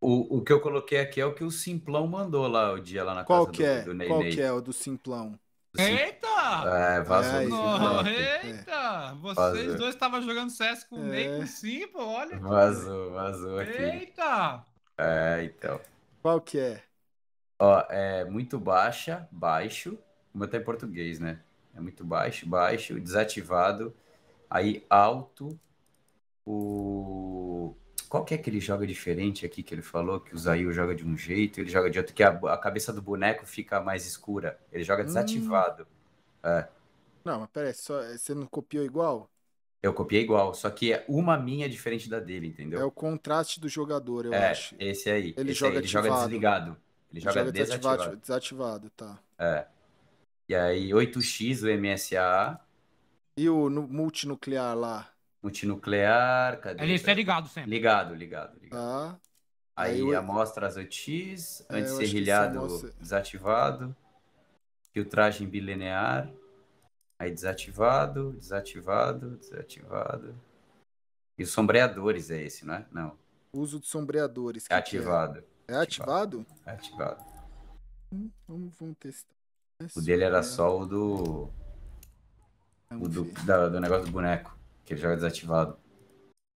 O, o que eu coloquei aqui é o que o Simplão mandou lá o dia lá na Qual casa que do, é? do Ney Qual que é o do Simplão? Eita! É, vazou. É, eita! Vocês vazou. dois estavam jogando CS com o é. Ney com o olha. Vazou, vazou aqui. Eita! É, então. Qual que é? Ó, é muito baixa, baixo. Como até tá em português, né? É muito baixo, baixo, desativado. Aí alto, o qual que é que ele joga diferente aqui que ele falou que o Zayu joga de um jeito, ele joga de outro que a, a cabeça do boneco fica mais escura, ele joga hum. desativado. Hum. É. Não, mas peraí, só, você não copiou igual? Eu copiei igual, só que é uma minha é diferente da dele, entendeu? É o contraste do jogador, eu é, acho. Esse aí. Ele, esse joga, aí, ele joga desligado. Ele, ele joga, desativado. desativado, tá. É. E aí, 8x o MSA. E o no, multinuclear lá? Multinuclear, cadê? Ele está ligado sempre. Ligado, ligado, ligado. Ah, aí, aí eu... amostra as OTs, é, antisserrilhado desativado, filtragem bilinear, aí desativado, desativado, desativado. E os sombreadores é esse, não é? Não. Uso de sombreadores. É ativado. É? é ativado? É ativado. É hum, vamos, vamos testar. É o dele era só né? o do. Vamos o do, da, do negócio do boneco que ele já é desativado.